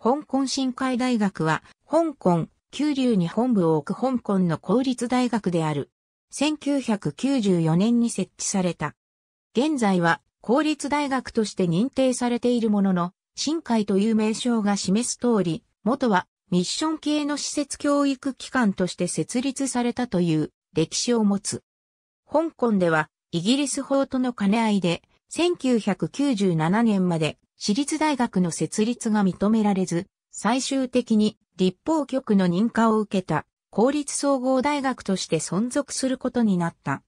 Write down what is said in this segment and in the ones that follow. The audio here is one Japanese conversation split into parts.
香港深海大学は、香港、九龍に本部を置く香港の公立大学である。1994年に設置された。現在は公立大学として認定されているものの、深海という名称が示す通り、元はミッション系の施設教育機関として設立されたという歴史を持つ。香港ではイギリス法との兼ね合いで1997年まで私立大学の設立が認められず、最終的に立法局の認可を受けた公立総合大学として存続することになった。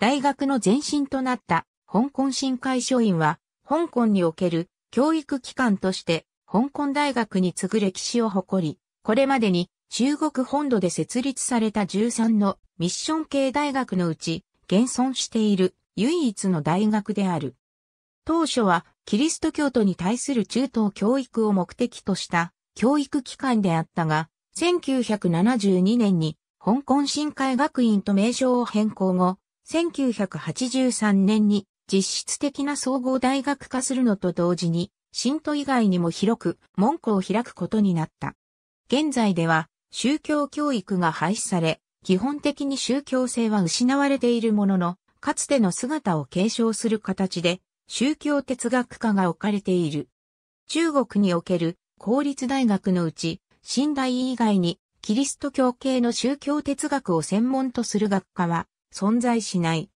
大学の前身となった香港新会書院は、香港における教育機関として香港大学に次ぐ歴史を誇り、これまでに中国本土で設立された13のミッション系大学のうち現存している唯一の大学である。当初はキリスト教徒に対する中等教育を目的とした教育機関であったが、1972年に香港新海学院と名称を変更後、1983年に実質的な総合大学化するのと同時に、信徒以外にも広く門戸を開くことになった。現在では宗教教育が廃止され、基本的に宗教性は失われているものの、かつての姿を継承する形で、宗教哲学科が置かれている。中国における公立大学のうち、新大以外にキリスト教系の宗教哲学を専門とする学科は存在しない。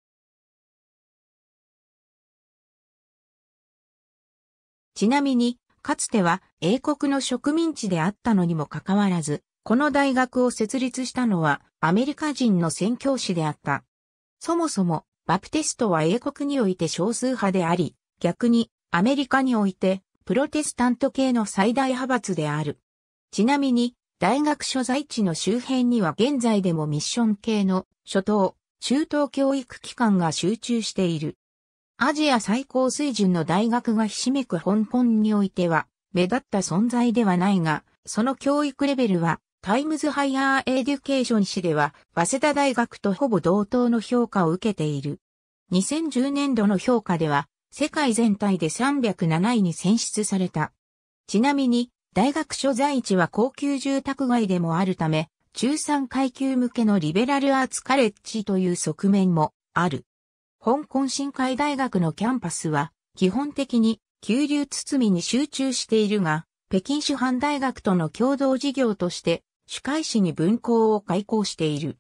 ちなみに、かつては英国の植民地であったのにもかかわらず、この大学を設立したのはアメリカ人の宣教師であった。そもそもバプテストは英国において少数派であり、逆にアメリカにおいてプロテスタント系の最大派閥である。ちなみに、大学所在地の周辺には現在でもミッション系の初等、中等教育機関が集中している。アジア最高水準の大学がひしめく香港においては、目立った存在ではないが、その教育レベルはタイムズハイヤーエデュケーション誌では、早稲田大学とほぼ同等の評価を受けている。2010年度の評価では、世界全体で307位に選出された。ちなみに、大学所在地は高級住宅街でもあるため、中産階級向けのリベラルアーツカレッジという側面もある。香港深海大学のキャンパスは、基本的に急流包みに集中しているが、北京師範大学との共同事業として、主会誌に文庫を開講している。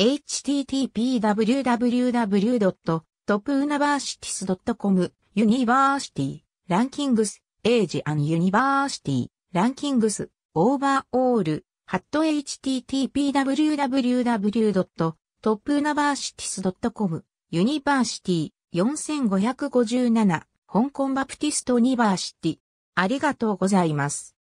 http://www.topuniversities.com ユニバーシティ、ランキングス、エイジアンユニバーシティ、ランキングス、オーバーオール、ハット http://www.topuniversities.com ユニバーシティ、4557、香港バプティストユニバーシティ。ありがとうございます。